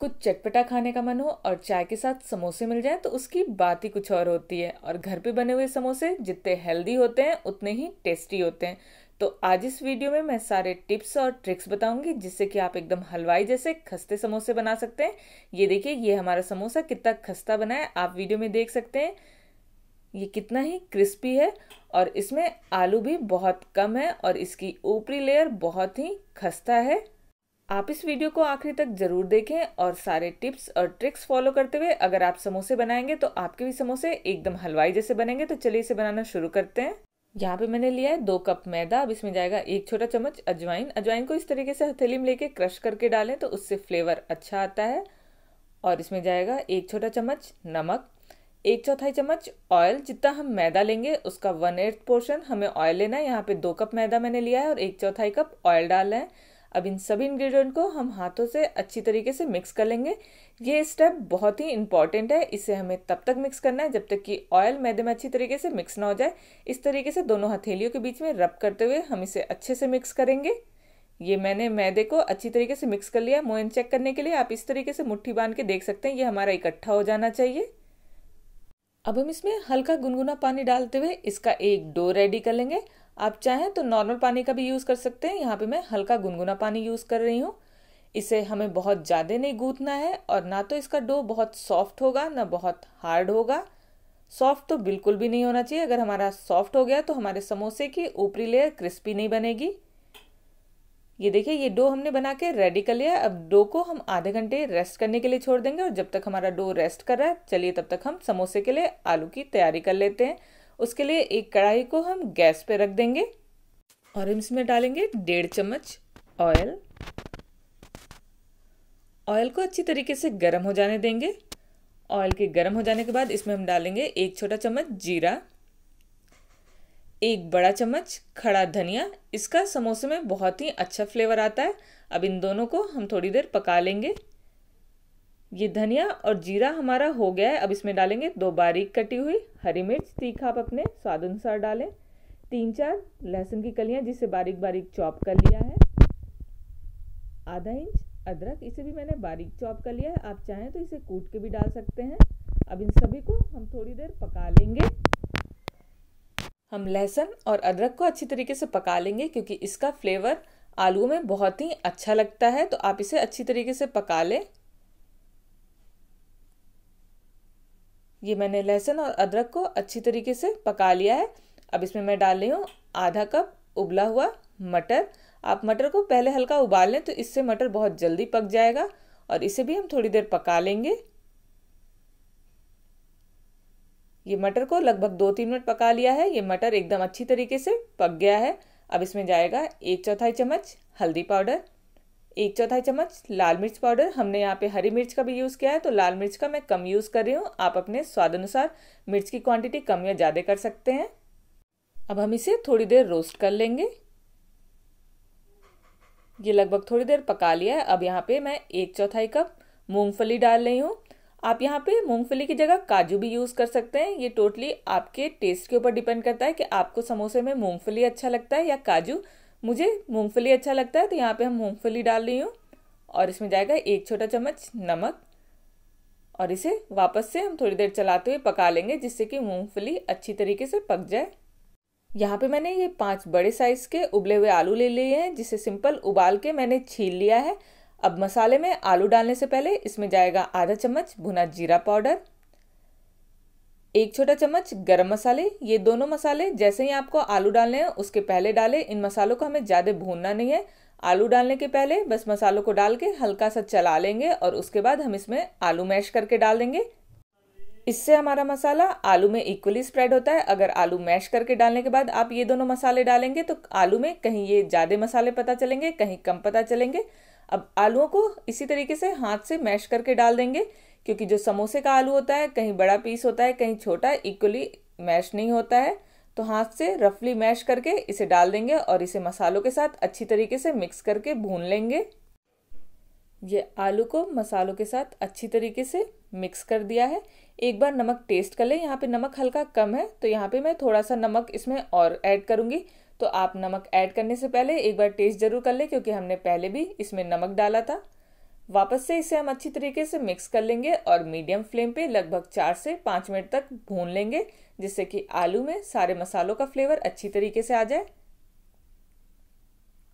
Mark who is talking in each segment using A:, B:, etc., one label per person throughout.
A: कुछ चटपटा खाने का मन हो और चाय के साथ समोसे मिल जाए तो उसकी बात ही कुछ और होती है और घर पे बने हुए समोसे जितने हेल्दी होते हैं उतने ही टेस्टी होते हैं तो आज इस वीडियो में मैं सारे टिप्स और ट्रिक्स बताऊंगी जिससे कि आप एकदम हलवाई जैसे खस्ते समोसे बना सकते हैं ये देखिए ये हमारा समोसा कितना खस्ता बना है आप वीडियो में देख सकते हैं ये कितना ही क्रिस्पी है और इसमें आलू भी बहुत कम है और इसकी ऊपरी लेयर बहुत ही खस्ता है आप इस वीडियो को आखिरी तक ज़रूर देखें और सारे टिप्स और ट्रिक्स फॉलो करते हुए अगर आप समोसे बनाएंगे तो आपके भी समोसे एकदम हलवाई जैसे बनेंगे तो चलिए इसे बनाना शुरू करते हैं यहाँ पे मैंने लिया है दो कप मैदा अब इसमें जाएगा एक छोटा चम्मच अजवाइन अजवाइन को इस तरीके से हथेली में लेके क्रश करके डालें तो उससे फ्लेवर अच्छा आता है और इसमें जाएगा एक छोटा चम्मच नमक एक चौथाई चम्मच ऑयल जितना हम मैदा लेंगे उसका वन एट्थ पोर्शन हमें ऑयल लेना है यहाँ पे दो कप मैदा मैंने लिया है और एक चौथाई कप ऑयल रहे हैं अब इन सभी इंग्रेडिएंट को हम हाथों से अच्छी तरीके से मिक्स कर लेंगे ये स्टेप बहुत ही इंपॉर्टेंट है इसे हमें तब तक मिक्स करना है जब तक कि ऑयल मैदे में अच्छी तरीके से मिक्स ना हो जाए इस तरीके से दोनों हथेलियों के बीच में रब करते हुए हम इसे अच्छे से मिक्स करेंगे ये मैंने मैदे को अच्छी तरीके से मिक्स कर लिया मोइन चेक करने के लिए आप इस तरीके से मुट्ठी बांध के देख सकते हैं ये हमारा इकट्ठा हो जाना चाहिए अब हम इसमें हल्का गुनगुना पानी डालते हुए इसका एक डो रेडी कर लेंगे आप चाहें तो नॉर्मल पानी का भी यूज़ कर सकते हैं यहाँ पे मैं हल्का गुनगुना पानी यूज़ कर रही हूँ इसे हमें बहुत ज़्यादा नहीं गूंथना है और ना तो इसका डो बहुत सॉफ्ट होगा ना बहुत हार्ड होगा सॉफ्ट तो बिल्कुल भी नहीं होना चाहिए अगर हमारा सॉफ्ट हो गया तो हमारे समोसे की ऊपरी लेयर क्रिस्पी नहीं बनेगी ये देखिए ये डो हमने बना के रेडी कर लिया अब डो को हम आधे घंटे रेस्ट करने के लिए छोड़ देंगे और जब तक हमारा डो रेस्ट कर रहा है चलिए तब तक हम समोसे के लिए आलू की तैयारी कर लेते हैं उसके लिए एक कढ़ाई को हम गैस पे रख देंगे और हम इसमें डालेंगे डेढ़ चम्मच ऑयल ऑयल को अच्छी तरीके से गर्म हो जाने देंगे ऑयल के गर्म हो जाने के बाद इसमें हम डालेंगे एक छोटा चम्मच जीरा एक बड़ा चम्मच खड़ा धनिया इसका समोसे में बहुत ही अच्छा फ्लेवर आता है अब इन दोनों को हम थोड़ी देर पका लेंगे ये धनिया और जीरा हमारा हो गया है अब इसमें डालेंगे दो बारीक कटी हुई हरी मिर्च तीखा आप अपने स्वाद अनुसार डालें तीन चार लहसुन की कलियां जिसे बारीक बारीक चॉप कर लिया है आधा इंच अदरक इसे भी मैंने बारीक चॉप कर लिया है आप चाहें तो इसे कूट के भी डाल सकते हैं अब इन सभी को हम थोड़ी देर पका लेंगे हम लहसुन और अदरक को अच्छी तरीके से पका लेंगे क्योंकि इसका फ्लेवर आलू में बहुत ही अच्छा लगता है तो आप इसे अच्छी तरीके से पका लें ये मैंने लहसुन और अदरक को अच्छी तरीके से पका लिया है अब इसमें मैं डाल रही हूँ आधा कप उबला हुआ मटर आप मटर को पहले हल्का उबाल लें तो इससे मटर बहुत जल्दी पक जाएगा और इसे भी हम थोड़ी देर पका लेंगे ये मटर को लगभग दो तीन मिनट पका लिया है ये मटर एकदम अच्छी तरीके से पक गया है अब इसमें जाएगा एक चौथाई चम्मच हल्दी पाउडर एक चौथाई चम्मच लाल मिर्च पाउडर हमने यहाँ पे हरी मिर्च का भी यूज़ किया है तो लाल मिर्च का मैं कम यूज़ कर रही हूँ आप अपने स्वाद अनुसार मिर्च की क्वांटिटी कम या ज़्यादा कर सकते हैं अब हम इसे थोड़ी देर रोस्ट कर लेंगे ये लगभग थोड़ी देर पका लिया है अब यहाँ पे मैं एक चौथाई कप मूंगफली डाल रही हूँ आप यहाँ पे मूंगफली की जगह काजू भी यूज़ कर सकते हैं ये टोटली आपके टेस्ट के ऊपर डिपेंड करता है कि आपको समोसे में मूंगफली अच्छा लगता है या काजू मुझे मूँगफली अच्छा लगता है तो यहाँ पे हम मूँगफली डाल रही हूँ और इसमें जाएगा एक छोटा चम्मच नमक और इसे वापस से हम थोड़ी देर चलाते हुए पका लेंगे जिससे कि मूँगफली अच्छी तरीके से पक जाए यहाँ पे मैंने ये पांच बड़े साइज़ के उबले हुए आलू ले लिए हैं जिसे सिंपल उबाल के मैंने छील लिया है अब मसाले में आलू डालने से पहले इसमें जाएगा आधा चम्मच भुना जीरा पाउडर एक छोटा चम्मच गरम मसाले ये दोनों मसाले जैसे ही आपको आलू डालने हैं उसके पहले डाले इन मसालों को हमें ज़्यादा भूनना नहीं है आलू डालने के पहले बस मसालों को डाल के हल्का सा चला लेंगे और उसके बाद हम इसमें आलू मैश करके डाल देंगे इससे हमारा मसाला आलू में इक्वली स्प्रेड होता है अगर आलू मैश करके डालने के बाद आप ये दोनों मसाले डालेंगे तो आलू में कहीं ये ज़्यादा मसाले पता चलेंगे कहीं कम पता चलेंगे अब आलुओं को इसी तरीके से हाथ से मैश करके डाल देंगे क्योंकि जो समोसे का आलू होता है कहीं बड़ा पीस होता है कहीं छोटा इक्वली मैश नहीं होता है तो हाथ से रफली मैश करके इसे डाल देंगे और इसे मसालों के साथ अच्छी तरीके से मिक्स करके भून लेंगे ये आलू को मसालों के साथ अच्छी तरीके से मिक्स कर दिया है एक बार नमक टेस्ट कर लें यहाँ पे नमक हल्का कम है तो यहाँ पे मैं थोड़ा सा नमक इसमें और ऐड करूँगी तो आप नमक ऐड करने से पहले एक बार टेस्ट ज़रूर कर लें क्योंकि हमने पहले भी इसमें नमक डाला था वापस से इसे हम अच्छी तरीके से मिक्स कर लेंगे और मीडियम फ्लेम पे लगभग चार से पाँच मिनट तक भून लेंगे जिससे कि आलू में सारे मसालों का फ्लेवर अच्छी तरीके से आ जाए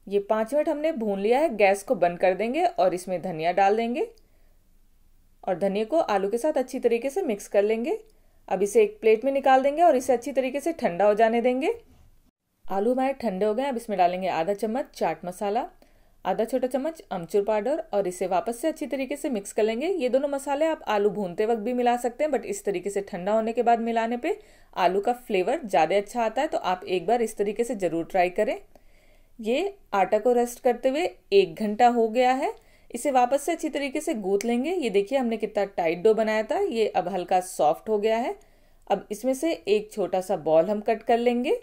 A: ये पाँच मिनट हमने भून लिया है गैस को बंद कर देंगे और इसमें धनिया डाल देंगे और धनिया को आलू के साथ अच्छी तरीके से मिक्स कर लेंगे अब इसे एक प्लेट में निकाल देंगे और इसे अच्छी तरीके से ठंडा हो जाने देंगे आलू हमारे ठंडे हो गए अब इसमें डालेंगे आधा चम्मच चाट मसाला आधा छोटा चम्मच अमचूर पाउडर और इसे वापस से अच्छी तरीके से मिक्स कर लेंगे ये दोनों मसाले आप आलू भूनते वक्त भी मिला सकते हैं बट इस तरीके से ठंडा होने के बाद मिलाने पे आलू का फ्लेवर ज़्यादा अच्छा आता है तो आप एक बार इस तरीके से ज़रूर ट्राई करें ये आटा को रेस्ट करते हुए एक घंटा हो गया है इसे वापस से अच्छी तरीके से गूथ लेंगे ये देखिए हमने कितना टाइट डो बनाया था ये अब हल्का सॉफ्ट हो गया है अब इसमें से एक छोटा सा बॉल हम कट कर लेंगे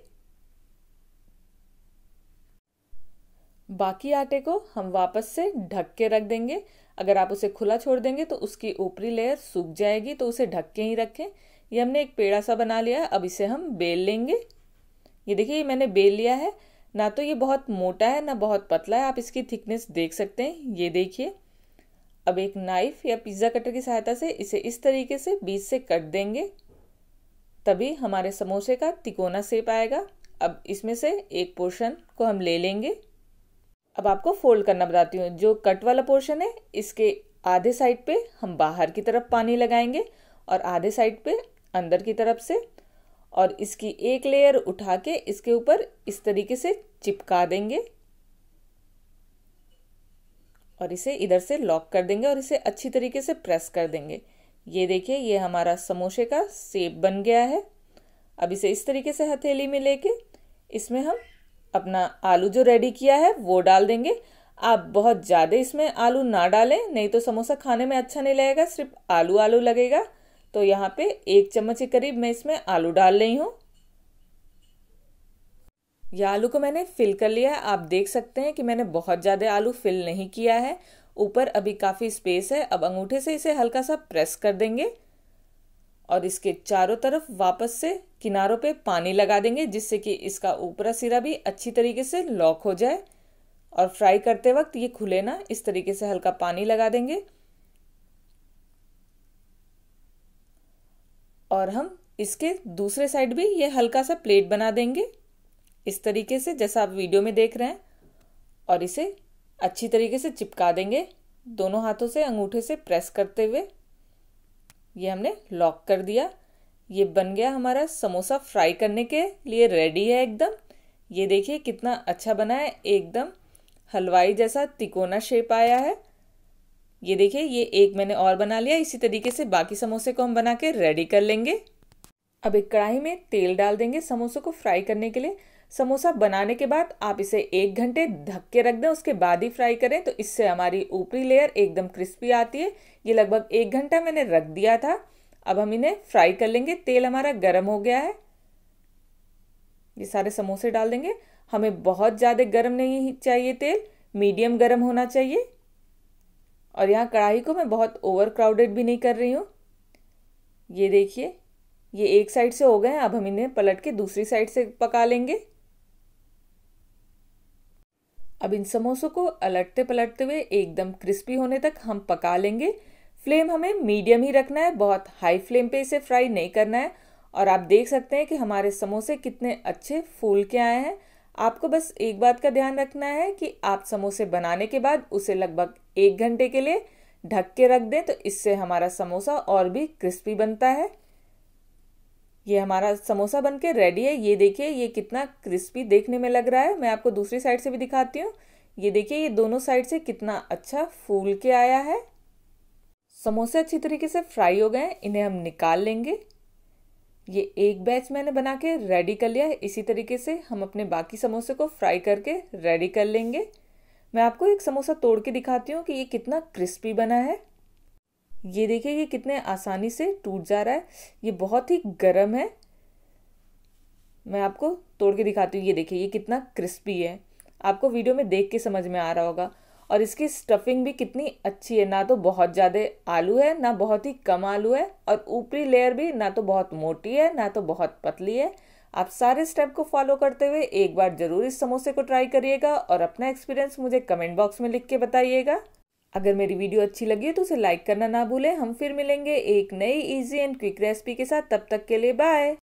A: बाकी आटे को हम वापस से ढक के रख देंगे अगर आप उसे खुला छोड़ देंगे तो उसकी ऊपरी लेयर सूख जाएगी तो उसे ढक के ही रखें ये हमने एक पेड़ा सा बना लिया है अब इसे हम बेल लेंगे ये देखिए ये मैंने बेल लिया है ना तो ये बहुत मोटा है ना बहुत पतला है आप इसकी थिकनेस देख सकते हैं ये देखिए अब एक नाइफ या पिज़्ज़ा कटर की सहायता से इसे इस तरीके से बीच से कट देंगे तभी हमारे समोसे का तिकोना सेप आएगा अब इसमें से एक पोर्शन को हम ले लेंगे अब आपको फोल्ड करना बताती हूँ जो कट वाला पोर्शन है इसके आधे साइड पे हम बाहर की तरफ पानी लगाएंगे और आधे साइड पे अंदर की तरफ से और इसकी एक लेयर उठा के इसके ऊपर इस तरीके से चिपका देंगे और इसे इधर से लॉक कर देंगे और इसे अच्छी तरीके से प्रेस कर देंगे ये देखिए ये हमारा समोसे का सेप बन गया है अब इसे इस तरीके से हथेली में लेके इसमें हम अपना आलू जो रेडी किया है वो डाल देंगे आप बहुत ज़्यादा इसमें आलू ना डालें नहीं तो समोसा खाने में अच्छा नहीं लगेगा सिर्फ आलू आलू लगेगा तो यहाँ पे एक चम्मच के करीब मैं इसमें आलू डाल रही हूँ यह आलू को मैंने फिल कर लिया है आप देख सकते हैं कि मैंने बहुत ज़्यादा आलू फिल नहीं किया है ऊपर अभी काफ़ी स्पेस है अब अंगूठे से इसे हल्का सा प्रेस कर देंगे और इसके चारों तरफ वापस से किनारों पे पानी लगा देंगे जिससे कि इसका ऊपरा सिरा भी अच्छी तरीके से लॉक हो जाए और फ्राई करते वक्त ये खुले ना इस तरीके से हल्का पानी लगा देंगे और हम इसके दूसरे साइड भी ये हल्का सा प्लेट बना देंगे इस तरीके से जैसा आप वीडियो में देख रहे हैं और इसे अच्छी तरीके से चिपका देंगे दोनों हाथों से अंगूठे से प्रेस करते हुए ये हमने लॉक कर दिया ये बन गया हमारा समोसा फ्राई करने के लिए रेडी है एकदम ये देखिए कितना अच्छा बना है एकदम हलवाई जैसा तिकोना शेप आया है ये देखिए ये एक मैंने और बना लिया इसी तरीके से बाकी समोसे को हम बना के रेडी कर लेंगे अब एक कढ़ाई में तेल डाल देंगे समोसों को फ्राई करने के लिए समोसा बनाने के बाद आप इसे एक घंटे ढक के रख दें उसके बाद ही फ्राई करें तो इससे हमारी ऊपरी लेयर एकदम क्रिस्पी आती है ये लगभग एक घंटा मैंने रख दिया था अब हम इन्हें फ्राई कर लेंगे तेल हमारा गर्म हो गया है ये सारे समोसे डाल देंगे हमें बहुत ज़्यादा गर्म नहीं चाहिए तेल मीडियम गर्म होना चाहिए और यहाँ कढ़ाई को मैं बहुत ओवर क्राउडेड भी नहीं कर रही हूँ ये देखिए ये एक साइड से हो गए हैं अब हम इन्हें पलट के दूसरी साइड से पका लेंगे अब इन समोसों को अलटते पलटते हुए एकदम क्रिस्पी होने तक हम पका लेंगे फ्लेम हमें मीडियम ही रखना है बहुत हाई फ्लेम पे इसे फ्राई नहीं करना है और आप देख सकते हैं कि हमारे समोसे कितने अच्छे फूल के आए हैं आपको बस एक बात का ध्यान रखना है कि आप समोसे बनाने के बाद उसे लगभग एक घंटे के लिए ढक के रख दें तो इससे हमारा समोसा और भी क्रिस्पी बनता है ये हमारा समोसा बन के रेडी है ये देखिए ये कितना क्रिस्पी देखने में लग रहा है मैं आपको दूसरी साइड से भी दिखाती हूँ ये देखिए ये दोनों साइड से कितना अच्छा फूल के आया है समोसे अच्छी तरीके से फ्राई हो गए हैं इन्हें हम निकाल लेंगे ये एक बैच मैंने बना के रेडी कर लिया है इसी तरीके से हम अपने बाकी समोसे को फ्राई करके रेडी कर लेंगे मैं आपको एक समोसा तोड़ के दिखाती हूँ कि ये कितना क्रिस्पी बना है ये देखिए ये कितने आसानी से टूट जा रहा है ये बहुत ही गर्म है मैं आपको तोड़ के दिखाती हूँ ये देखिए ये कितना क्रिस्पी है आपको वीडियो में देख के समझ में आ रहा होगा और इसकी स्टफिंग भी कितनी अच्छी है ना तो बहुत ज़्यादा आलू है ना बहुत ही कम आलू है और ऊपरी लेयर भी ना तो बहुत मोटी है ना तो बहुत पतली है आप सारे स्टेप को फॉलो करते हुए एक बार ज़रूर इस समोसे को ट्राई करिएगा और अपना एक्सपीरियंस मुझे कमेंट बॉक्स में लिख के बताइएगा अगर मेरी वीडियो अच्छी लगी है तो उसे लाइक करना ना भूलें हम फिर मिलेंगे एक नई इजी एंड क्विक रेसिपी के साथ तब तक के लिए बाय